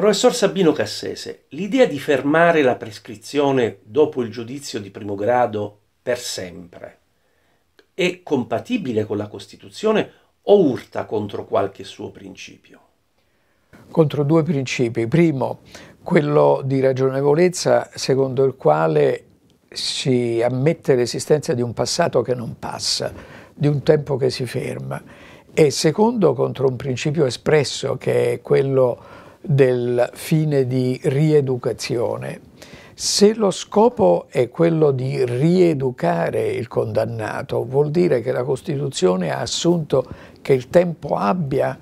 Professor Sabino Cassese, l'idea di fermare la prescrizione dopo il giudizio di primo grado per sempre è compatibile con la Costituzione o urta contro qualche suo principio? Contro due principi. Primo, quello di ragionevolezza secondo il quale si ammette l'esistenza di un passato che non passa, di un tempo che si ferma. E secondo, contro un principio espresso che è quello del fine di rieducazione, se lo scopo è quello di rieducare il condannato, vuol dire che la Costituzione ha assunto che il tempo abbia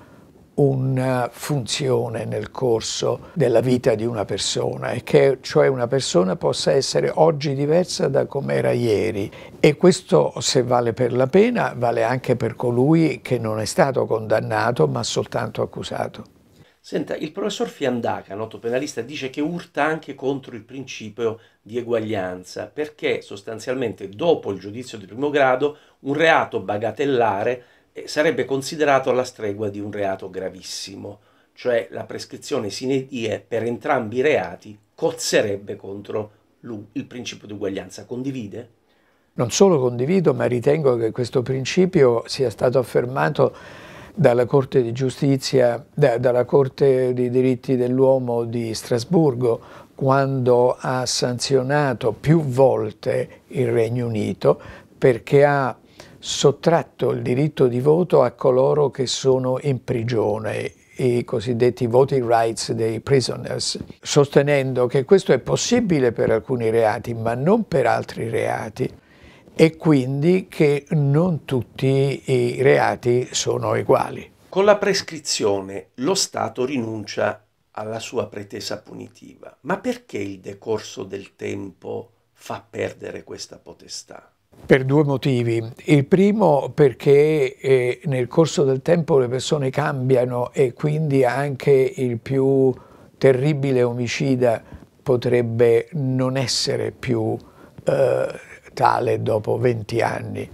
una funzione nel corso della vita di una persona e che cioè una persona possa essere oggi diversa da come era ieri e questo se vale per la pena vale anche per colui che non è stato condannato ma soltanto accusato. Senta, il professor Fiandaca, noto penalista, dice che urta anche contro il principio di eguaglianza, perché sostanzialmente dopo il giudizio di primo grado un reato bagatellare eh, sarebbe considerato alla stregua di un reato gravissimo, cioè la prescrizione sine die per entrambi i reati cozzerebbe contro il principio di uguaglianza. Condivide? Non solo condivido, ma ritengo che questo principio sia stato affermato dalla Corte di Giustizia, da, dalla Corte dei diritti dell'uomo di Strasburgo, quando ha sanzionato più volte il Regno Unito perché ha sottratto il diritto di voto a coloro che sono in prigione i cosiddetti voting rights dei prisoners, sostenendo che questo è possibile per alcuni reati, ma non per altri reati e quindi che non tutti i reati sono uguali. Con la prescrizione lo Stato rinuncia alla sua pretesa punitiva, ma perché il decorso del tempo fa perdere questa potestà? Per due motivi. Il primo perché eh, nel corso del tempo le persone cambiano e quindi anche il più terribile omicida potrebbe non essere più eh, tale dopo 20 anni.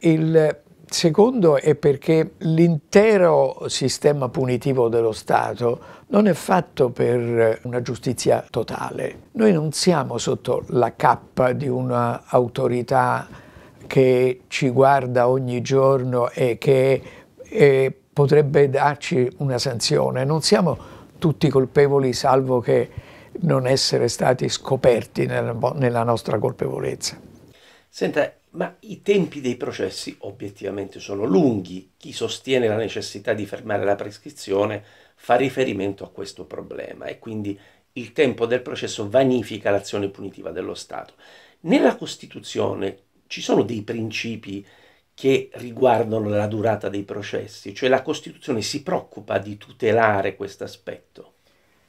Il secondo è perché l'intero sistema punitivo dello Stato non è fatto per una giustizia totale. Noi non siamo sotto la cappa di un'autorità che ci guarda ogni giorno e che e potrebbe darci una sanzione. Non siamo tutti colpevoli salvo che non essere stati scoperti nella nostra colpevolezza. Senta, ma i tempi dei processi obiettivamente sono lunghi. Chi sostiene la necessità di fermare la prescrizione fa riferimento a questo problema e quindi il tempo del processo vanifica l'azione punitiva dello Stato. Nella Costituzione ci sono dei principi che riguardano la durata dei processi, cioè la Costituzione si preoccupa di tutelare questo aspetto.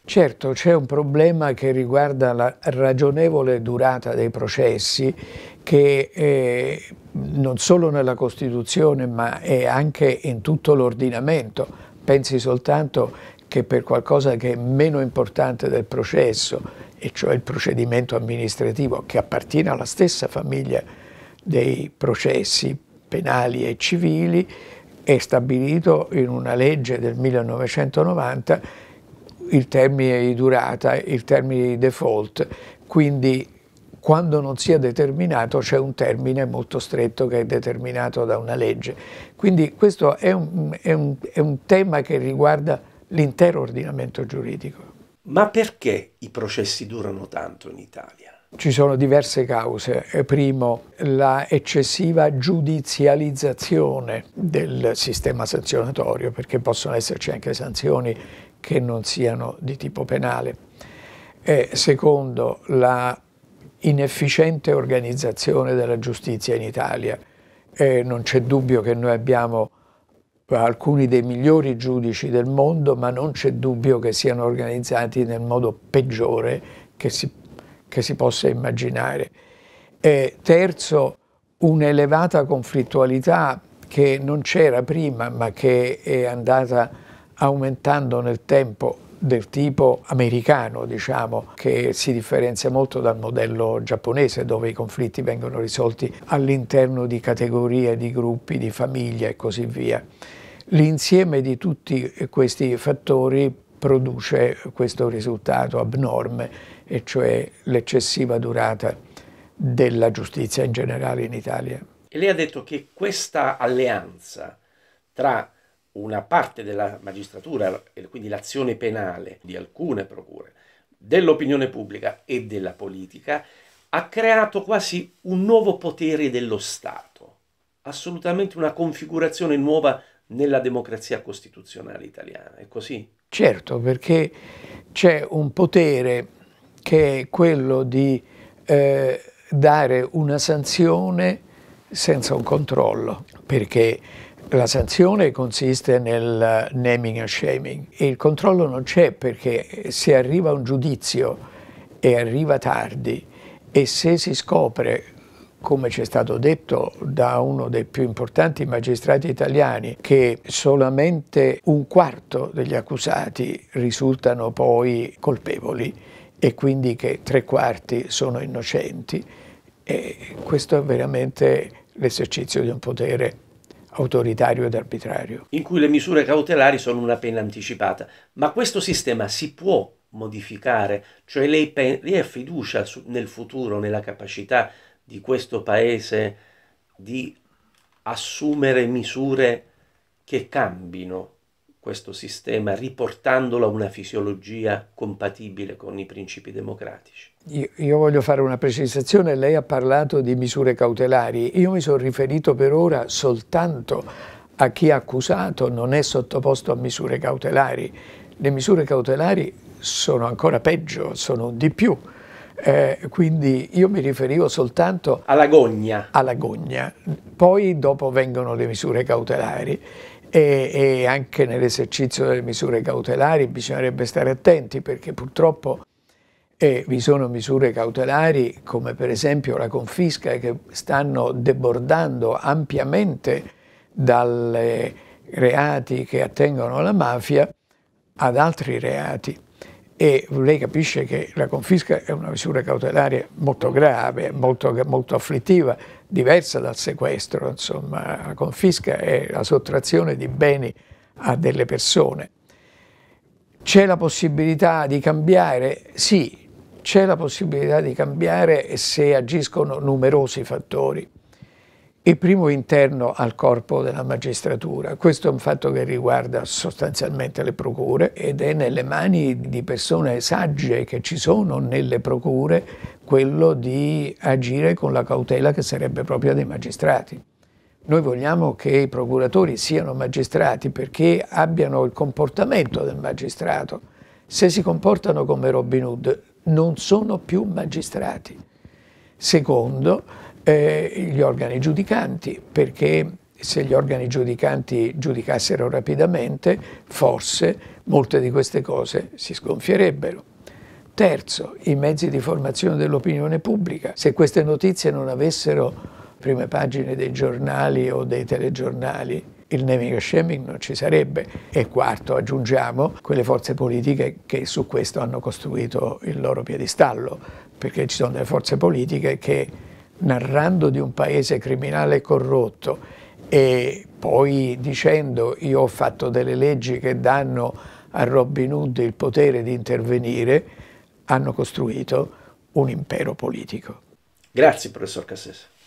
Certo, c'è un problema che riguarda la ragionevole durata dei processi che eh, non solo nella Costituzione ma è anche in tutto l'ordinamento. Pensi soltanto che per qualcosa che è meno importante del processo, e cioè il procedimento amministrativo che appartiene alla stessa famiglia dei processi penali e civili, è stabilito in una legge del 1990 il termine di durata, il termine di default, quindi quando non sia determinato c'è un termine molto stretto che è determinato da una legge. Quindi questo è un, è un, è un tema che riguarda l'intero ordinamento giuridico. Ma perché i processi durano tanto in Italia? Ci sono diverse cause. Eh, primo, la eccessiva giudizializzazione del sistema sanzionatorio, perché possono esserci anche sanzioni che non siano di tipo penale. E secondo, la inefficiente organizzazione della giustizia in Italia. E non c'è dubbio che noi abbiamo alcuni dei migliori giudici del mondo, ma non c'è dubbio che siano organizzati nel modo peggiore che si che si possa immaginare. E terzo, un'elevata conflittualità che non c'era prima ma che è andata aumentando nel tempo del tipo americano, diciamo, che si differenzia molto dal modello giapponese dove i conflitti vengono risolti all'interno di categorie, di gruppi, di famiglie e così via. L'insieme di tutti questi fattori produce questo risultato abnorme e cioè l'eccessiva durata della giustizia in generale in Italia. E lei ha detto che questa alleanza tra una parte della magistratura, quindi l'azione penale di alcune procure, dell'opinione pubblica e della politica, ha creato quasi un nuovo potere dello Stato, assolutamente una configurazione nuova nella democrazia costituzionale italiana. È così? Certo, perché c'è un potere che è quello di eh, dare una sanzione senza un controllo, perché la sanzione consiste nel naming and shaming. Il controllo non c'è perché se arriva un giudizio e arriva tardi e se si scopre, come ci è stato detto da uno dei più importanti magistrati italiani, che solamente un quarto degli accusati risultano poi colpevoli, e quindi che tre quarti sono innocenti, e questo è veramente l'esercizio di un potere autoritario ed arbitrario. In cui le misure cautelari sono una pena anticipata, ma questo sistema si può modificare, cioè lei, lei ha fiducia nel futuro, nella capacità di questo Paese di assumere misure che cambino questo sistema riportandolo a una fisiologia compatibile con i principi democratici. Io, io, voglio fare una precisazione, lei ha parlato di misure cautelari, io mi sono riferito per ora soltanto a chi è accusato non è sottoposto a misure cautelari. Le misure cautelari sono ancora peggio, sono di più. Eh, quindi io mi riferivo soltanto alla gogna. alla gogna. Poi dopo vengono le misure cautelari e, e anche nell'esercizio delle misure cautelari bisognerebbe stare attenti perché purtroppo eh, vi sono misure cautelari come per esempio la confisca che stanno debordando ampiamente dai reati che attengono la mafia ad altri reati e lei capisce che la confisca è una misura cautelare molto grave, molto, molto afflittiva, diversa dal sequestro, insomma la confisca è la sottrazione di beni a delle persone. C'è la possibilità di cambiare? Sì, c'è la possibilità di cambiare se agiscono numerosi fattori il primo interno al corpo della magistratura. Questo è un fatto che riguarda sostanzialmente le procure ed è nelle mani di persone sagge che ci sono nelle procure quello di agire con la cautela che sarebbe propria dei magistrati. Noi vogliamo che i procuratori siano magistrati perché abbiano il comportamento del magistrato. Se si comportano come Robin Hood non sono più magistrati. Secondo, eh, gli organi giudicanti, perché se gli organi giudicanti giudicassero rapidamente, forse molte di queste cose si sgonfierebbero. Terzo, i mezzi di formazione dell'opinione pubblica. Se queste notizie non avessero prime pagine dei giornali o dei telegiornali, il naming and shaming non ci sarebbe. E quarto, aggiungiamo, quelle forze politiche che su questo hanno costruito il loro piedistallo, perché ci sono delle forze politiche che narrando di un paese criminale e corrotto e poi dicendo io ho fatto delle leggi che danno a Robin Hood il potere di intervenire, hanno costruito un impero politico. Grazie professor Cassese.